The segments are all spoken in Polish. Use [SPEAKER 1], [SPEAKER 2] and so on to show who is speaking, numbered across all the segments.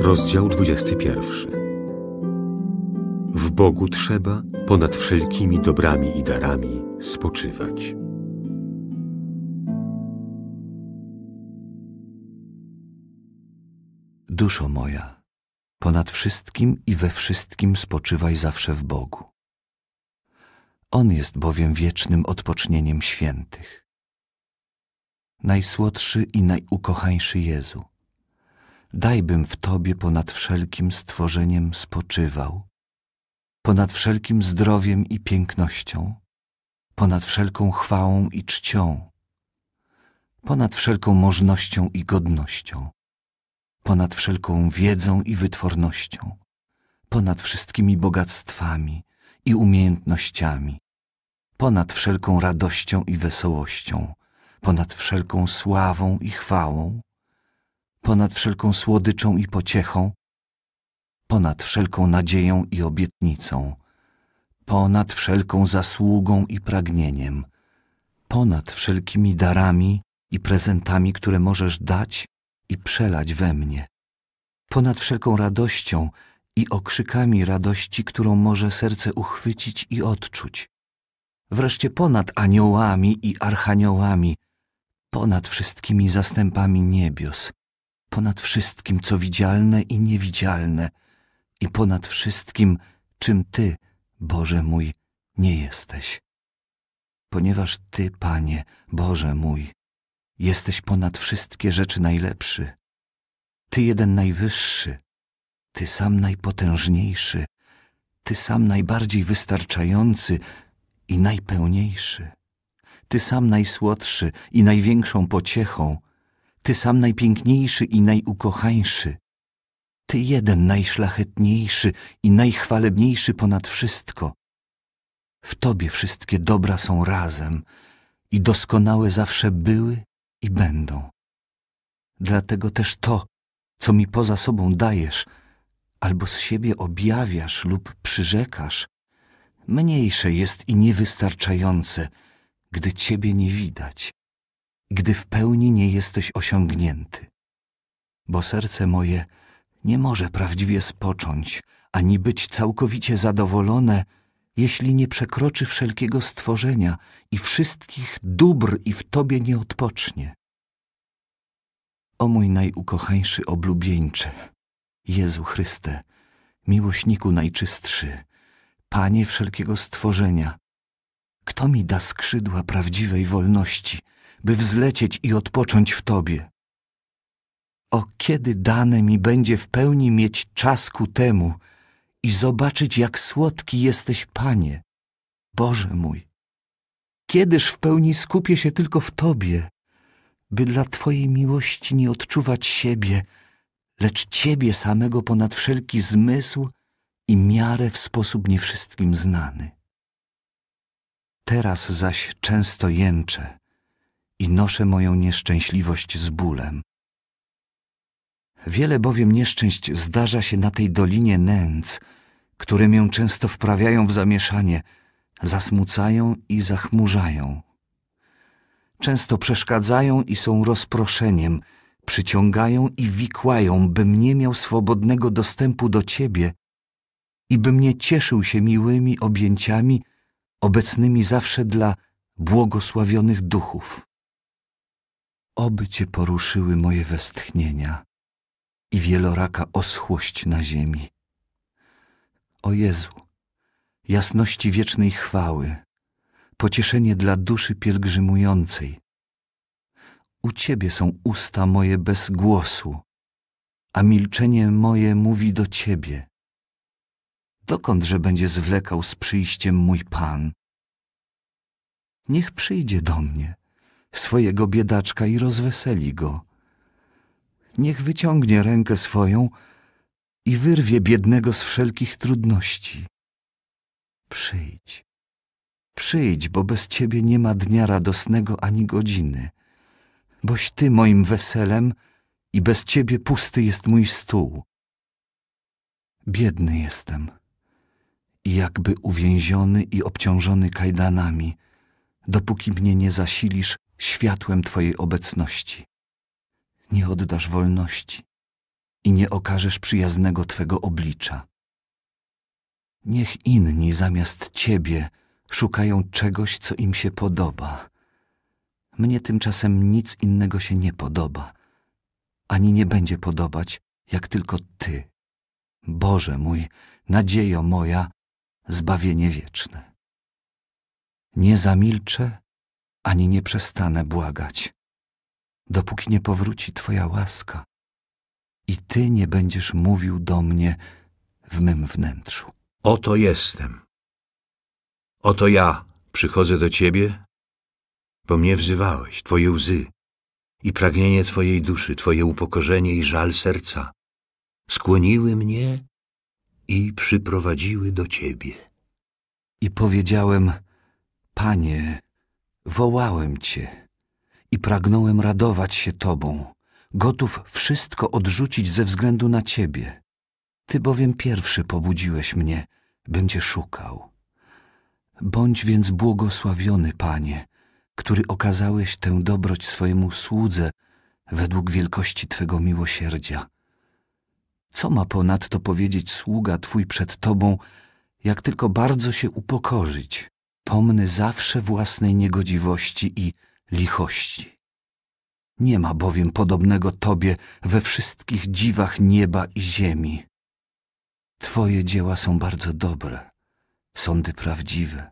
[SPEAKER 1] Rozdział 21. W Bogu trzeba ponad wszelkimi dobrami i darami spoczywać. Duszo moja, ponad wszystkim i we wszystkim spoczywaj zawsze w Bogu. On jest bowiem wiecznym odpocznieniem świętych. Najsłodszy i najukochańszy Jezu – dajbym w Tobie ponad wszelkim stworzeniem spoczywał, ponad wszelkim zdrowiem i pięknością, ponad wszelką chwałą i czcią, ponad wszelką możnością i godnością, ponad wszelką wiedzą i wytwornością, ponad wszystkimi bogactwami i umiejętnościami, ponad wszelką radością i wesołością, ponad wszelką sławą i chwałą, ponad wszelką słodyczą i pociechą, ponad wszelką nadzieją i obietnicą, ponad wszelką zasługą i pragnieniem, ponad wszelkimi darami i prezentami, które możesz dać i przelać we mnie, ponad wszelką radością i okrzykami radości, którą może serce uchwycić i odczuć, wreszcie ponad aniołami i archaniołami, ponad wszystkimi zastępami niebios, ponad wszystkim, co widzialne i niewidzialne, i ponad wszystkim, czym Ty, Boże mój, nie jesteś. Ponieważ Ty, Panie, Boże mój, jesteś ponad wszystkie rzeczy najlepszy. Ty jeden najwyższy, Ty sam najpotężniejszy, Ty sam najbardziej wystarczający i najpełniejszy. Ty sam najsłodszy i największą pociechą, ty sam najpiękniejszy i najukochańszy, Ty jeden najszlachetniejszy i najchwalebniejszy ponad wszystko. W Tobie wszystkie dobra są razem i doskonałe zawsze były i będą. Dlatego też to, co mi poza sobą dajesz, albo z siebie objawiasz lub przyrzekasz, mniejsze jest i niewystarczające, gdy Ciebie nie widać gdy w pełni nie jesteś osiągnięty. Bo serce moje nie może prawdziwie spocząć, ani być całkowicie zadowolone, jeśli nie przekroczy wszelkiego stworzenia i wszystkich dóbr i w Tobie nie odpocznie. O mój najukochańszy oblubieńcze, Jezu Chryste, miłośniku najczystszy, Panie wszelkiego stworzenia, kto mi da skrzydła prawdziwej wolności – by wzlecieć i odpocząć w Tobie. O kiedy dane mi będzie w pełni mieć czas ku temu i zobaczyć, jak słodki jesteś, Panie, Boże mój. Kiedyż w pełni skupię się tylko w Tobie, by dla Twojej miłości nie odczuwać siebie, lecz Ciebie samego ponad wszelki zmysł i miarę w sposób nie wszystkim znany. Teraz zaś często jęczę, i noszę moją nieszczęśliwość z bólem. Wiele bowiem nieszczęść zdarza się na tej dolinie nęc, które mię często wprawiają w zamieszanie, zasmucają i zachmurzają. Często przeszkadzają i są rozproszeniem, przyciągają i wikłają, bym nie miał swobodnego dostępu do Ciebie i bym nie cieszył się miłymi objęciami obecnymi zawsze dla błogosławionych duchów. Oby cię poruszyły moje westchnienia i wieloraka oschłość na ziemi. O Jezu, jasności wiecznej chwały, pocieszenie dla duszy pielgrzymującej. U Ciebie są usta moje bez głosu, a milczenie moje mówi do Ciebie. Dokądże będzie zwlekał z przyjściem mój Pan? Niech przyjdzie do mnie swojego biedaczka i rozweseli go. Niech wyciągnie rękę swoją i wyrwie biednego z wszelkich trudności. Przyjdź, przyjdź, bo bez ciebie nie ma dnia radosnego ani godziny, boś ty moim weselem i bez ciebie pusty jest mój stół. Biedny jestem i jakby uwięziony i obciążony kajdanami, dopóki mnie nie zasilisz światłem Twojej obecności. Nie oddasz wolności i nie okażesz przyjaznego Twego oblicza. Niech inni zamiast Ciebie szukają czegoś, co im się podoba. Mnie tymczasem nic innego się nie podoba, ani nie będzie podobać, jak tylko Ty. Boże mój, nadziejo moja, zbawienie wieczne. Nie zamilczę ani nie przestanę błagać, dopóki nie powróci Twoja łaska i Ty nie będziesz mówił do mnie w mym wnętrzu. Oto jestem. Oto ja przychodzę do Ciebie, bo mnie wzywałeś, Twoje łzy i pragnienie Twojej duszy, Twoje upokorzenie i żal serca skłoniły mnie i przyprowadziły do Ciebie. I powiedziałem, Panie, Wołałem Cię i pragnąłem radować się Tobą, gotów wszystko odrzucić ze względu na Ciebie. Ty bowiem pierwszy pobudziłeś mnie, bym Cię szukał. Bądź więc błogosławiony, Panie, który okazałeś tę dobroć swojemu słudze według wielkości Twego miłosierdzia. Co ma ponadto powiedzieć sługa Twój przed Tobą, jak tylko bardzo się upokorzyć? pomny zawsze własnej niegodziwości i lichości. Nie ma bowiem podobnego Tobie we wszystkich dziwach nieba i ziemi. Twoje dzieła są bardzo dobre, sądy prawdziwe,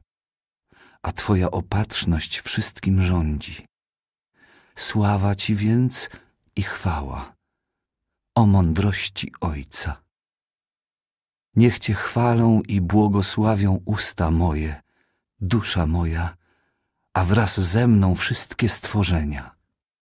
[SPEAKER 1] a Twoja opatrzność wszystkim rządzi. Sława Ci więc i chwała o mądrości Ojca. Niech Cię chwalą i błogosławią usta moje, dusza moja, a wraz ze mną wszystkie stworzenia.